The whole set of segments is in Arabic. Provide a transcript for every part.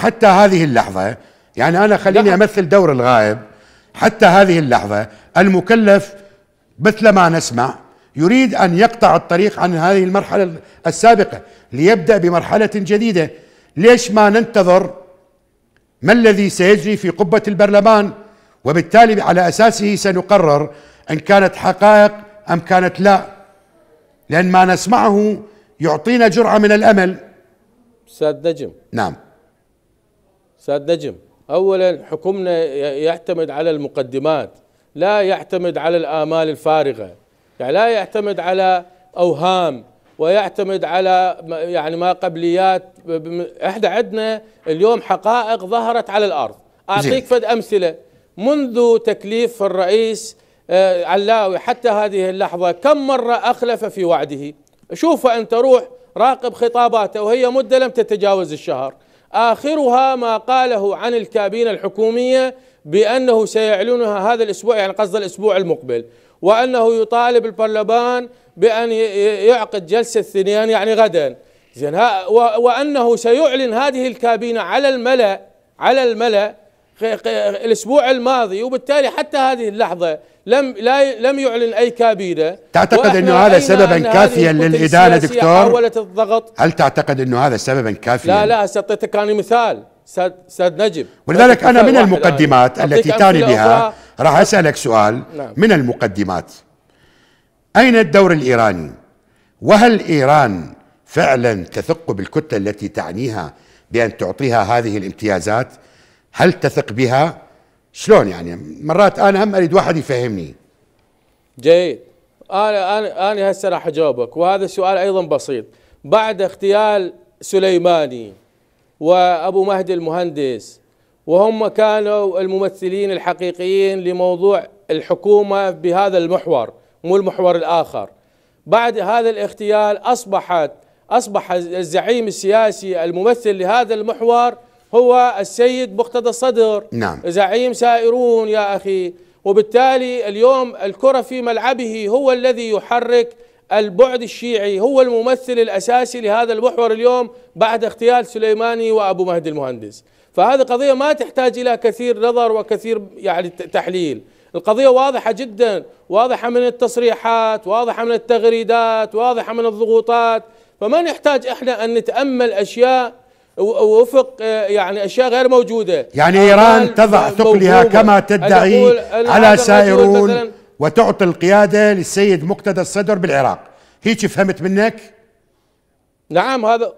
حتى هذه اللحظة يعني أنا خليني أمثل دور الغائب حتى هذه اللحظة المكلف مثل ما نسمع يريد أن يقطع الطريق عن هذه المرحلة السابقة ليبدأ بمرحلة جديدة ليش ما ننتظر ما الذي سيجري في قبة البرلمان وبالتالي على أساسه سنقرر إن كانت حقائق أم كانت لا لأن ما نسمعه يعطينا جرعة من الأمل أستاذ نجم نعم استاذ نجم أولا حكمنا يعتمد على المقدمات لا يعتمد على الآمال الفارغة يعني لا يعتمد على أوهام ويعتمد على يعني ما قبليات احنا عندنا اليوم حقائق ظهرت على الارض اعطيك فد امثله منذ تكليف الرئيس آه، علاوي حتى هذه اللحظه كم مره اخلف في وعده شوف انت روح راقب خطاباته وهي مده لم تتجاوز الشهر آخرها ما قاله عن الكابينة الحكومية بأنه سيعلنها هذا الأسبوع يعني قصد الأسبوع المقبل وأنه يطالب البرلمان بأن يعقد جلسة الثنيان يعني غدا زين وأنه سيعلن هذه الكابينة على الملأ على الملأ الاسبوع الماضي وبالتالي حتى هذه اللحظه لم لا لم يعلن اي كابينه تعتقد انه هذا سببا أن كافيا للادانه دكتور؟ الضغط هل تعتقد انه هذا سببا كافيا؟ لا لا هسه اعطيتك انا مثال استاذ استاذ نجم ولذلك انا من المقدمات التي تعني بها راح اسالك سؤال نعم. من المقدمات اين الدور الايراني؟ وهل ايران فعلا تثق بالكتله التي تعنيها بان تعطيها هذه الامتيازات؟ هل تثق بها شلون يعني مرات انا هم اريد واحد يفهمني جيد انا انا انا هسه راح اجاوبك وهذا السؤال ايضا بسيط بعد اغتيال سليماني وابو مهدي المهندس وهم كانوا الممثلين الحقيقيين لموضوع الحكومه بهذا المحور مو المحور الاخر بعد هذا الاغتيال اصبحت اصبح الزعيم السياسي الممثل لهذا المحور هو السيد مقتدى الصدر نعم. زعيم سائرون يا أخي وبالتالي اليوم الكرة في ملعبه هو الذي يحرك البعد الشيعي هو الممثل الأساسي لهذا المحور اليوم بعد اغتيال سليماني وأبو مهدي المهندس فهذه قضية ما تحتاج إلى كثير نظر وكثير يعني تحليل القضية واضحة جدا واضحة من التصريحات واضحة من التغريدات واضحة من الضغوطات فما نحتاج إحنا أن نتأمل أشياء وفق آه، يعني اشياء غير موجوده يعني ايران تضع ثقلها كما تدعي على سائرون وتعطي القياده للسيد مقتدى الصدر بالعراق هيك فهمت منك نعم هذا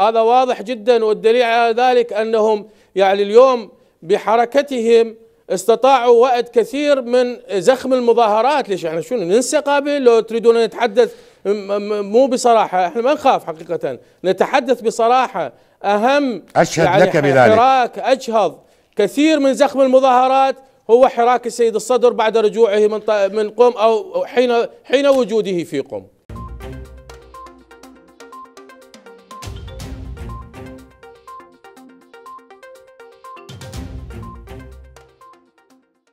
هذا واضح جدا والدليل على ذلك انهم يعني اليوم بحركتهم استطاعوا وقت كثير من زخم المظاهرات ليش احنا يعني شنو ننسى قابل لو تريدون نتحدث مو بصراحه احنا ما نخاف حقيقه نتحدث بصراحه أهم أشهد يعني لك بذلك حراك أجهض كثير من زخم المظاهرات هو حراك السيد الصدر بعد رجوعه من من قم أو حين حين وجوده في قم